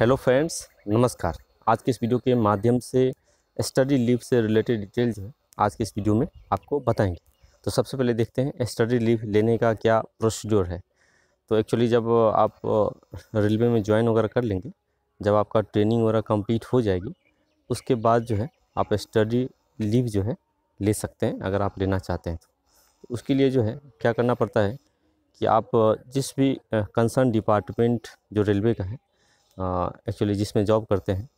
hello friends नमस्कार आज के इस वीडियो के माध्यम से स्टडी लीव से रिलेटेड डिटेल जो है आज के इस वीडियो में आपको बताएंगे तो सबसे पहले देखते हैं स्टडी लीव लेने का क्या प्रोसीड्योर है तो एक्चुअली जब आप रेलवे में ज्वाइन वगैरह कर लेंगे जब आपका ट्रेनिंग वगैरह कंप्लीट हो जाएगी उसके बाद जो है आप स्टडी लीव जो है ले सकते हैं अगर आप लेना चाहते हैं तो उसके लिए जो है क्या करना पड़ता है कि आप जिस भी कंसर्न डिपार्टमेंट जो रेलवे का है एक्चुअली जिसमें जॉब करते हैं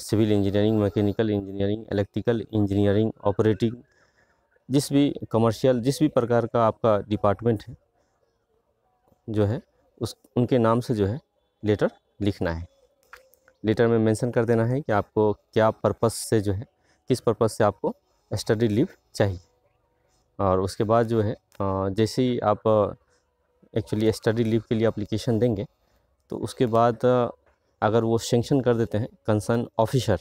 civil engineering mechanical engineering electrical engineering operating जिस भी कमर्शियल जिस भी प्रकार का आपका डिपार्टमेंट है जो है उस उनके नाम से जो है लेटर लिखना है लेटर में मेंशन कर देना है कि आपको क्या पर्पस से जो है किस पर्पस से आपको स्टडी लीव चाहिए और उसके बाद जो है जैसे ही आप एक्चुअली स्टडी लीव के लिए एप्लीकेशन देंगे तो उसके बाद अगर वो सेंक्शन कर देते हैं कंसर्न ऑफिसर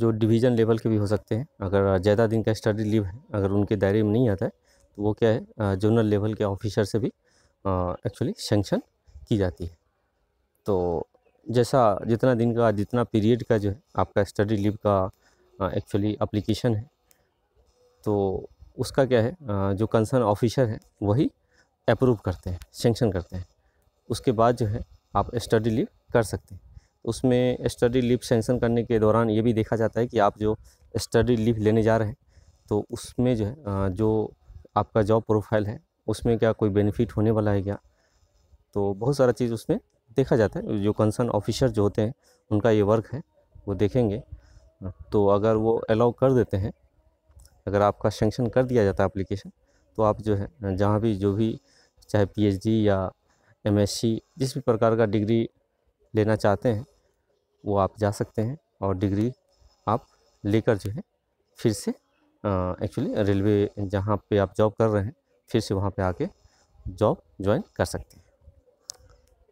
जो डिवीज़न लेवल के भी हो सकते हैं अगर ज़्यादा दिन का स्टडी लीव है अगर उनके दायरे में नहीं आता है तो वो क्या है जोनल लेवल के ऑफिसर से भी एक्चुअली सेंक्शन की जाती है तो जैसा जितना दिन का जितना पीरियड का जो है आपका स्टडी लीव का एक्चुअली अप्लीकेशन है तो उसका क्या है जो कंसर्न ऑफिसर है वही अप्रूव करते हैं सेंक्शन करते हैं उसके बाद जो है आप स्टडी लीव कर सकते हैं तो उसमें स्टडी लीव सेंसन करने के दौरान ये भी देखा जाता है कि आप जो स्टडी लीव लेने जा रहे हैं तो उसमें जो है जो आपका जॉब प्रोफाइल है उसमें क्या कोई बेनिफिट होने वाला है क्या तो बहुत सारा चीज़ उसमें देखा जाता है जो कंसर्न ऑफिसर जो होते हैं उनका ये वर्क है वो देखेंगे तो अगर वो अलाउ कर देते हैं अगर आपका सेंक्शन कर दिया जाता है एप्लीकेशन तो आप जो है जहाँ भी जो भी चाहे पीएचडी या एमएससी जिस भी प्रकार का डिग्री लेना चाहते हैं वो आप जा सकते हैं और डिग्री आप लेकर जो है फिर से एक्चुअली रेलवे जहाँ पे आप जॉब कर रहे हैं फिर से वहाँ पे आके जॉब ज्वाइन कर सकते हैं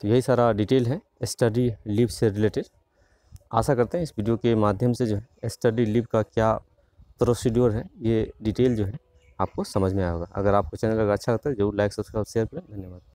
तो यही सारा डिटेल है स्टडी लीव से रिलेटेड आशा करते हैं इस वीडियो के माध्यम से जो है स्टडी लीव का क्या प्रोसीड्योर है ये डिटेल जो है आपको समझ में आएगा अगर आपको चैनल अगर अच्छा लगता है जरूर लाइक सब्सक्राइब शेयर करें धन्यवाद